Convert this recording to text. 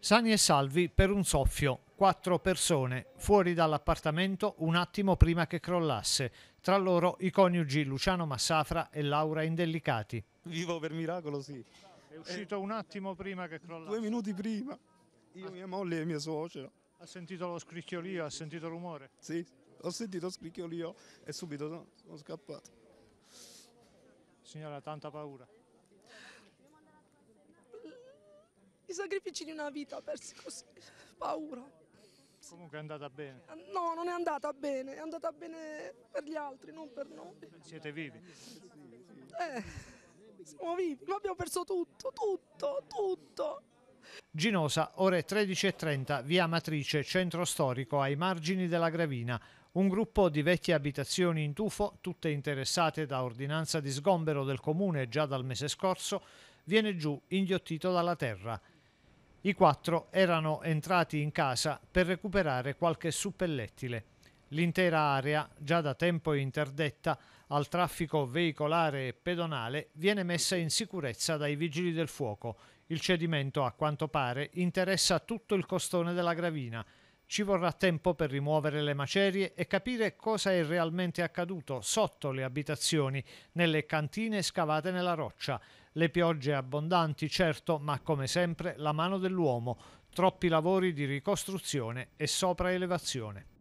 Sani e salvi per un soffio, quattro persone, fuori dall'appartamento un attimo prima che crollasse, tra loro i coniugi Luciano Massafra e Laura Indellicati. Vivo per miracolo, sì. È uscito un attimo prima che crollasse. Due minuti prima, io, mia moglie e mia suocera. Ha sentito lo scricchiolio, ha sentito il rumore? Sì, ho sentito lo scricchiolio e subito sono, sono scappato. Signora, tanta paura. sacrifici di una vita persi così, paura. Comunque è andata bene. No, non è andata bene, è andata bene per gli altri, non per noi. Siete vivi? Eh, siamo vivi, ma abbiamo perso tutto, tutto, tutto. Ginosa, ore 13.30, via Matrice, centro storico, ai margini della Gravina. Un gruppo di vecchie abitazioni in tufo, tutte interessate da ordinanza di sgombero del comune già dal mese scorso, viene giù inghiottito dalla terra. I quattro erano entrati in casa per recuperare qualche suppellettile. L'intera area, già da tempo interdetta al traffico veicolare e pedonale, viene messa in sicurezza dai vigili del fuoco. Il cedimento, a quanto pare, interessa tutto il costone della gravina – ci vorrà tempo per rimuovere le macerie e capire cosa è realmente accaduto sotto le abitazioni, nelle cantine scavate nella roccia. Le piogge abbondanti, certo, ma come sempre la mano dell'uomo. Troppi lavori di ricostruzione e sopraelevazione.